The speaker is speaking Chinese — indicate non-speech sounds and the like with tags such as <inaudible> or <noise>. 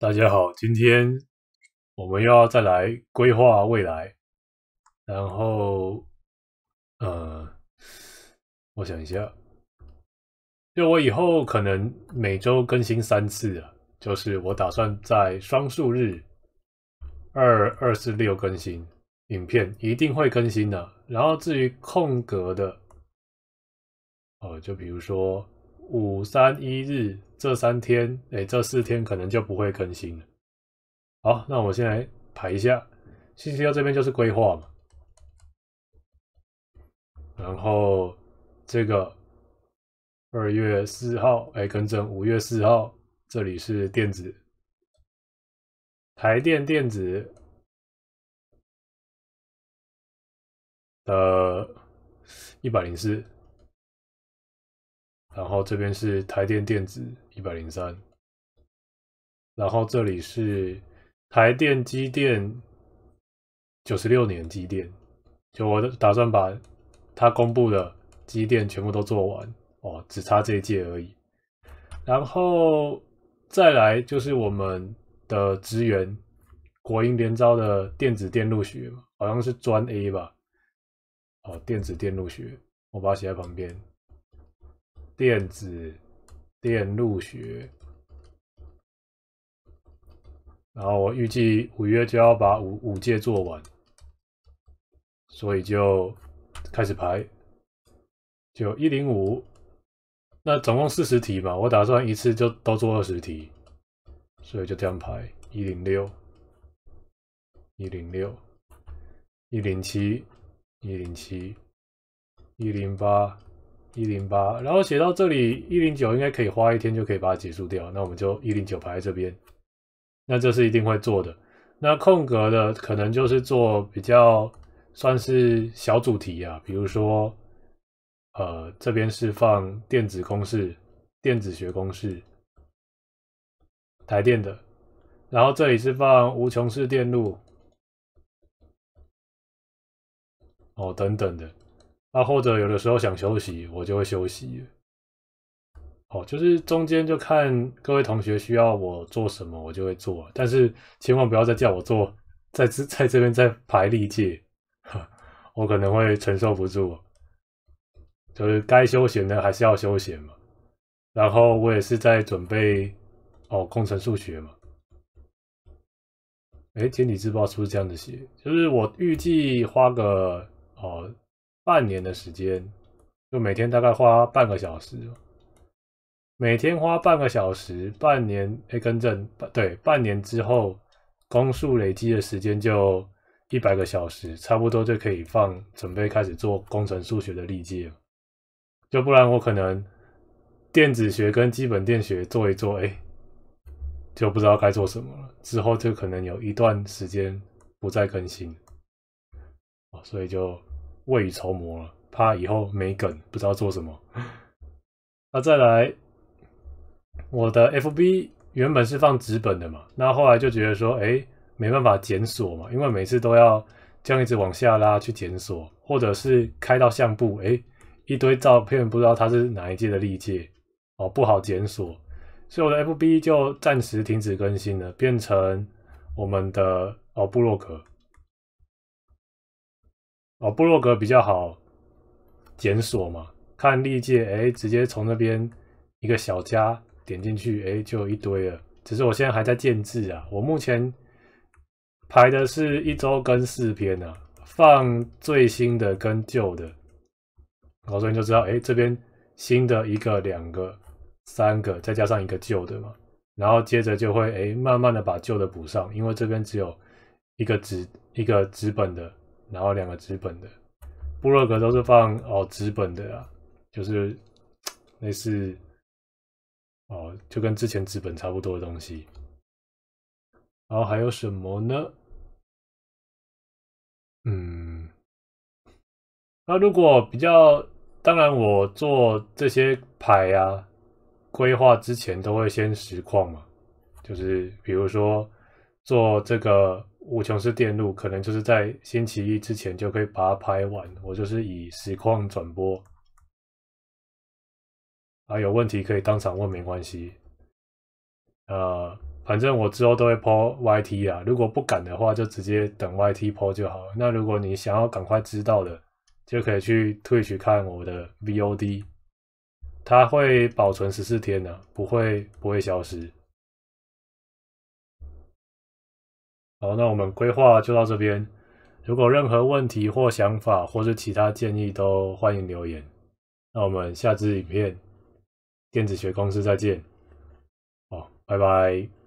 大家好，今天我们要再来规划未来。然后，呃，我想一下，就我以后可能每周更新三次啊，就是我打算在双数日二二四六更新影片，一定会更新的。然后至于空格的，呃，就比如说。五三一日这三天，哎，这四天可能就不会更新了。好，那我先来排一下，信息号这边就是规划嘛。然后这个二月四号，哎，更正，五月四号，这里是电子台电电子，呃，一百零四。然后这边是台电电子一百零三，然后这里是台电机电九十六年机电，就我打算把它公布的机电全部都做完哦，只差这一届而已。然后再来就是我们的职员，国营联招的电子电路学，好像是专 A 吧？哦，电子电路学，我把它写在旁边。电子电路学，然后我预计五月就要把五五届做完，所以就开始排，就一零五。那总共四十题嘛，我打算一次就都做二十题，所以就这样排：一零六、一零六、一零七、一零七、一零八。一零八，然后写到这里一零九，应该可以花一天就可以把它结束掉。那我们就一零九排在这边。那这是一定会做的。那空格的可能就是做比较算是小主题啊，比如说，呃，这边是放电子公式、电子学公式、台电的，然后这里是放无穷式电路，哦，等等的。那或者有的时候想休息，我就会休息。哦，就是中间就看各位同学需要我做什么，我就会做。但是千万不要再叫我做，在这在这边再排例借，我可能会承受不住。就是该休闲的还是要休闲嘛。然后我也是在准备哦，工程数学嘛。哎，简体字报是不是这样子写？就是我预计花个哦。半年的时间，就每天大概花半个小时，每天花半个小时，半年哎，更正，对，半年之后，工数累积的时间就一百个小时，差不多就可以放准备开始做工程数学的历届了，就不然我可能电子学跟基本电学做一做，哎，就不知道该做什么了，之后就可能有一段时间不再更新，所以就。未雨绸缪了，怕以后没梗，不知道做什么。那再来，我的 FB 原本是放纸本的嘛，那后来就觉得说，哎，没办法检索嘛，因为每次都要这样一直往下拉去检索，或者是开到相簿，哎，一堆照片不知道它是哪一届的历届哦，不好检索，所以我的 FB 就暂时停止更新了，变成我们的哦部落克。哦，部落格比较好检索嘛，看历届，哎，直接从那边一个小加点进去，哎，就一堆了。只是我现在还在建制啊，我目前排的是一周更四篇呢，放最新的跟旧的，然后你就知道，哎，这边新的一个、两个、三个，再加上一个旧的嘛，然后接着就会哎，慢慢的把旧的补上，因为这边只有一个纸一个纸本的。然后两个纸本的布洛克都是放哦，纸本的啊，就是 <tsk> 类似哦，就跟之前资本差不多的东西。然后还有什么呢？嗯，那如果比较，当然我做这些牌呀规划之前都会先实况嘛，就是比如说做这个。无穷是电路可能就是在星期一之前就可以把它拍完。我就是以实况转播，啊，有问题可以当场问，没关系。呃，反正我之后都会 PO YT 啊，如果不敢的话就直接等 YT PO 就好。那如果你想要赶快知道的，就可以去退去看我的 VOD，它会保存十四天的，不会不会消失。好，那我们规划就到这边。如果任何问题或想法，或是其他建议，都欢迎留言。那我们下支影片，电子学公司再见。好，拜拜。